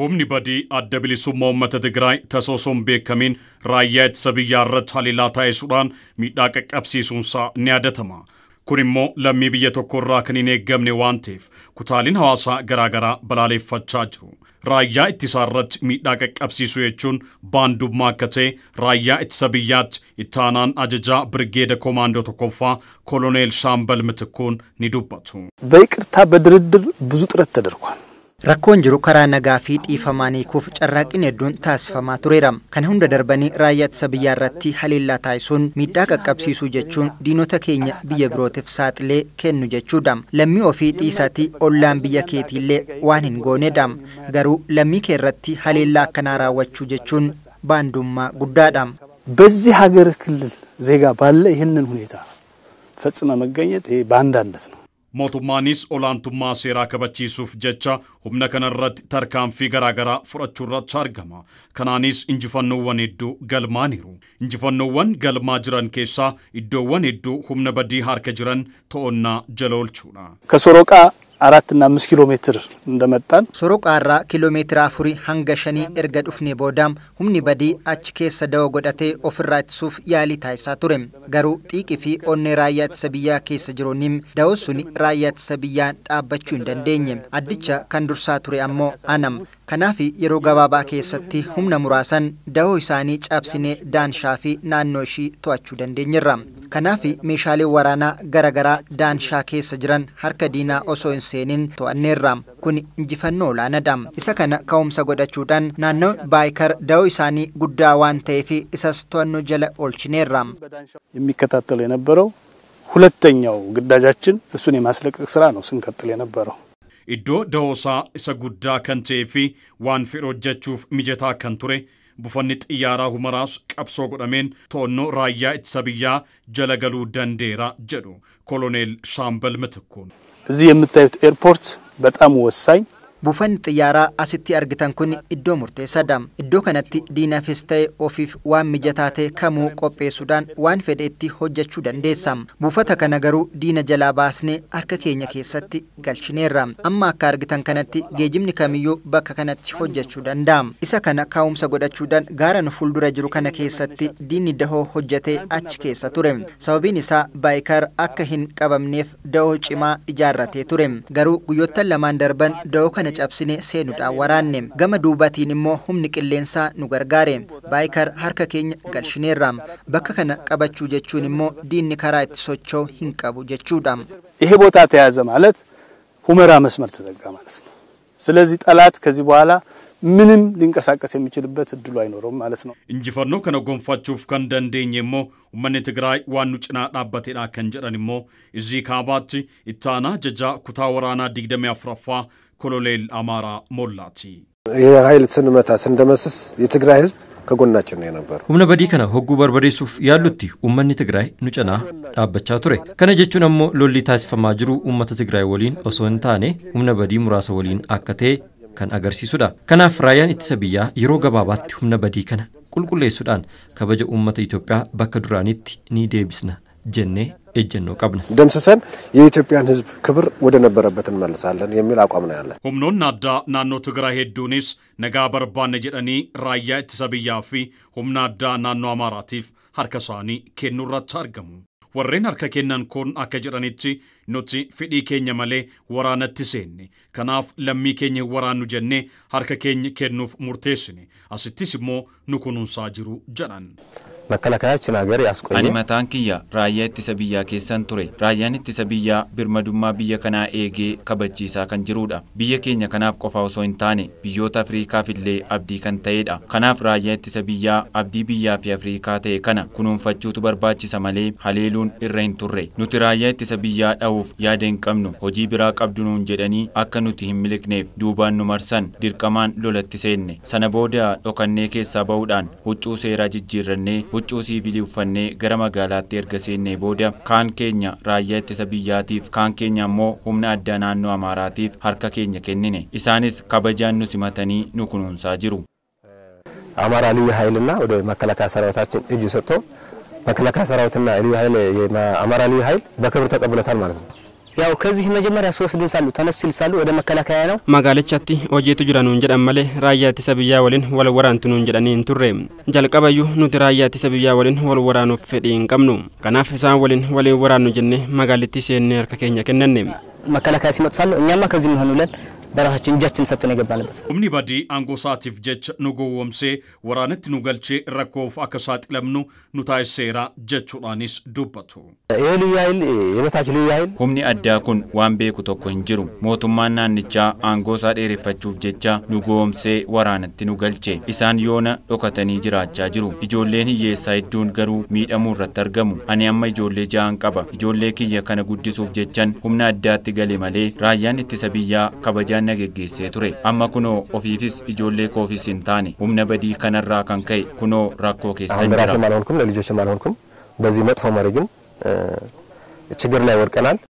ሁምኒ በዲ አደ ቢሊሱማ ትግራይ ተሶሶም ቤከሚን ራያየት ሰብያ ረት ሀሊላ ታይሱዳን ሚድሃ ቀቀብሲሱንሳ ኒያደተማ ኩኒሞ ለሚ ብየ ቶኮራ ክኒን ኤገምኔ ዋንቴፍ ኩታሊን ሐዋሳ ገራገራ በላለፈቻ ጅሩ ራያ ኢትሳ ረት ሚድሃ ቀቀብሲሱ የቹን ባንዱማ ከቴ ራያ ኢትሰ ብያች ኢታናን አጀጃ ብርጌደ ኮማንዶ ቶኮፋ ኮሎኔል ሻምበል ምትኩን ኒዱበቱ በይቅርታ በድርድር ብዙ ጥረት ተደርጓል። Rakkoon jiru karaa nagaa fi dhiifamaan hiikuuf carraaqqin hedduun taasifamaa tureera. Kana hunda darbanii raayyaa ittisa biyyaa irratti haleellaa taasisuun miidhaa qaqqabsiisuu jechuun diinota keenya biyya birootiif saaxilee kennu jechuudha. Lammii ofii dhiisatii ollaan biyya keetiillee waan hin goonedha. Garuu lammii kee irratti haleellaa akkanaa raawwachuu jechuun baandummaa guddaadha. በዚህ ሀገር mootummaanis olaantummaa seeraa kabachiisuuf jecha humna kanarratti tarkaanfii garaagaraa fudhachuurratti argama. Kanaanis injifannoowwan hedduu galmaaniiru. Injifannoowwan galmaa jiran keessaa iddoowwan hedduu humna badii harka jiran to'onnaa jala oolchuudha. Kasoroqaa አራት እና አምስት ኪሎ ሜትር እንደመጣን ሶሮቃራ ኪሎ hanga shanii erga dhufne booda humni badii achi keessa dawoo godhatee ofirraa ittisuuf yaalii taasisaa ture garuu xiiqii fi onnee raayyaa ittisa biyyaa keessa jiroonim dawoo suni raayyaa ittisa biyyaa dhaabbachuu hin dandeenye addicha kan dursaa ture ammoo anam kanaaf yeroo gabaabaa keessatti humna muraasan dawoo isaanii cabsinee daanshaa fi naannoo ishii to'achuu dandeenyerra Kanaaf meeshaalee waraanaa gara garaa daanshaa keessa jiran harka diinaa osoo hin seenin to'anneerra. Kun injifannoo olaanaadha. Isa kana ka'umsa godhachuudhaan naannoo baayikar da'oo isaanii guddaa waan ta'eef isas to'annoo jala olchineerra. የሚከታተል የነበረው ሁለተኛው ግዳጃችን እሱን የማስለቀቅ ስራ ነው ስንቀጥል የነበረው። iddoo da'oosaa isa guddaa kan ta'ee fi waan fedhe hojjechuuf mijataa kan ture bufanni xiyyaaraa humaraas qabsoo godhameen to'annoo raayyaa ittisa biyyaa jala galuu dandeera jedhu koloneel shaambal ምትኩ። እዚህ የምታዩት ኤርፖርት በጣም ወሳኝ Buufanni xiyyaaraa asitti argitan kun iddoo murteessaadha. Iddoo kanatti diinafis ta'e ofiif waan mijataa ta'e kamuu qopheessuudhaan waan fedheetti hojjechuu dandeessa. Buufata kana garuu diina jalaa baasnee harka keenya keessatti galchineerra. Amma akka argitan kanatti geejjibni kamiyyuu bakka kanatti hojjechuu danda'a. Isa kana kaa'umsa godhachuudhaan gaara nu fuuldura jiru kana keessatti diinni dahoo hojjetee achi keessa ture. Sababiin isaa baayikar akka hin qabamneef dahoo cimaa ijaarratee ture. Garuu guyyoottan lamaan darban dahoo kana cabsine seenuudhaan waraanne gama duubatiin immoo humni qilleensaa nu gargaare baaykar harka keenya galshineerra bakka kana qabachuu jechuun immoo diinni karaa itti socho'u hin qabu jechuudha. ይሄ ቦታ ተያዘ ማለት ሁመራ መስመር ተዘጋ ማለት ነው። ስለዚህ ጠላት ከዚህ በኋላ ምንም ሊንቀሳቀስ የሚችልበት እድሉ አይኖረውም ማለት ነው። እንጂፈኖ ከነ ጎንፋችሁፍ ከን ደንዴኝ ሞ ኡመኔ ትግራይ ዋኑ ጭና ዳባቴዳ ከን ጀረን ሞ እዚ ካባቲ ኢታና ጀጃ ኩታ ወራና ዲግደሜ አፍራፋ ኮሎኔል አማራ ሞላቲ humna badii kana hogguu barbadeessuuf yaallutti uummanni tigraay nu canaa dhaabbachaa ture kana jechuun ammoo lolli taasifamaa jiru uummata tigraay waliin osoo hin taane humna badii muraasa waliin akka ta'e kan agarsiisudha kanaaf raayyaan ittisa biyyaa yeroo gabaabaatti humna badii kana qulqulleessuudhaan kabaja uummata Itoophiyaa bakka duraanitti ni deebisna ጀኔ እጀኖ ቀብነ ደምስሰን የኢትዮጵያን ህዝብ ክብር ወደ ነበረበት እንመልሳለን የሚል አቋም ነው ያለን። ሁምኖ ናዳ ናኖ ትግራይ ሄዱኒስ ነጋ በርባነ ጀጠኒ ራያ እትሰብያፊ ሁምናዳ ናኖ አማራቲፍ ሀርከሳኒ ኬኑራት አርገሙ ወሬን አርከ ኬነን ኮን አከ ጀጠኒቲ ኖቲ ፊዲ ኬኘ መሌ ወራነት ሴኒ ከናፍ ለሚ ኬኘ ወራኑ ጀኔ ሀርከ ኬኝ ኬኑፍ ሙርቴስኒ አስቲስ ሞ ንኩኑን ሳጅሩ bakka garee as Ani mataan kiyya raayyaa ittisa biyyaa keessan ture. Raayyaan ittisa biyyaa birmadummaa biyya kanaa eegee kabachiisaa kan jirudha. Biyya keenya kanaaf qofa osoo hin taane biyyoota Afriikaaf illee abdii kan ta'eedha Kanaaf raayyaa ittisa biyyaa abdii biyyaa fi Afriikaa ta'e kana kunuunfachuutu barbaachisa malee haleeluun irra hin turre. Nuti raayyaa ittisa biyyaa dha'uuf yaada hin qabnu hojii biraa qabdu nuun jedhanii akka nuti hin miliqneef duubaan nu marsan dirqamaan lolatti seenne. Sana booda dhokannee keessaa ba'uudhaan huccuu seeraa jijjiirrannee huccuu siivilii uffannee gara magaalaatti erga seennee booda kaan keenya raayyaa ittisa biyyaatiif kaan keenya immoo humna addaa naannoo Amaaraatiif harka keenya kennine isaanis kabajaan nu simatanii nu kunuunsaa jiru። አማራ ልዩ ኃይልና ወደ መከላከያ ሰራዊታችን እጅ ሰጥቶ መከላከያ ሰራዊትና ልዩ ኃይል የአማራ ልዩ ኃይል በክብር ያው ከዚህ መጀመሪያ ሶስት ድን ሳሉ ተነስ ይልሳሉ ወደ መከላከያ ነው ማጋለቻቲ ኦጄቱ ጅራ እንጀዳ ጀዳን መለ ራያቲ ሰብያ ወሊን ወል ወራንቱ ኑን ጀዳኒ እንቱሬ ጀልቀበዩ ኑቲ ራያቲ ተሰብያ ወልን ወልወራኑ ፈዲን ቀምኑ እንቀምኑ ከናፍ ኢሳን ወሊን ወል ጀነ ማጋለቲ ሲኔር ርከከኛ ከነነ መከላከያ ሲመጡ ሳሉ እኛማ ከዚህ ሆኑለን Humni badii aangoo isaatiif jecha nu gowwomsee waraanatti nu galchee rakkoof akka saaxilamnu taa'e seeraa jechuudhaanis dubbatu. Humni addaa kun waan beeku tokko hin jiru. Mootummaan naannichaa aangoo isaa dheereffachuuf jecha nu goowwoomse waraanatti nu galchee isaan yoona dhokatanii jiraachaa jiru. ijoolleen hiyyeessaa hedduun garuu miidhamuu irratti argamu. Ani amma ijoollee ja'an qaba. Ijoollee kiyya kana guddisuuf jechan humna addaatti g kana geggeessee ture amma kunoo ofiifis ijoollee koofis hin taane humna badii kanarraa kan ka'e kunoo rakkoo keessa jira. አሁን በራሴም አልሆንኩም ለልጆችም አልሆንኩም በዚህ መጥፎ መሪ ግን ችግር ላይ ወድቀናል።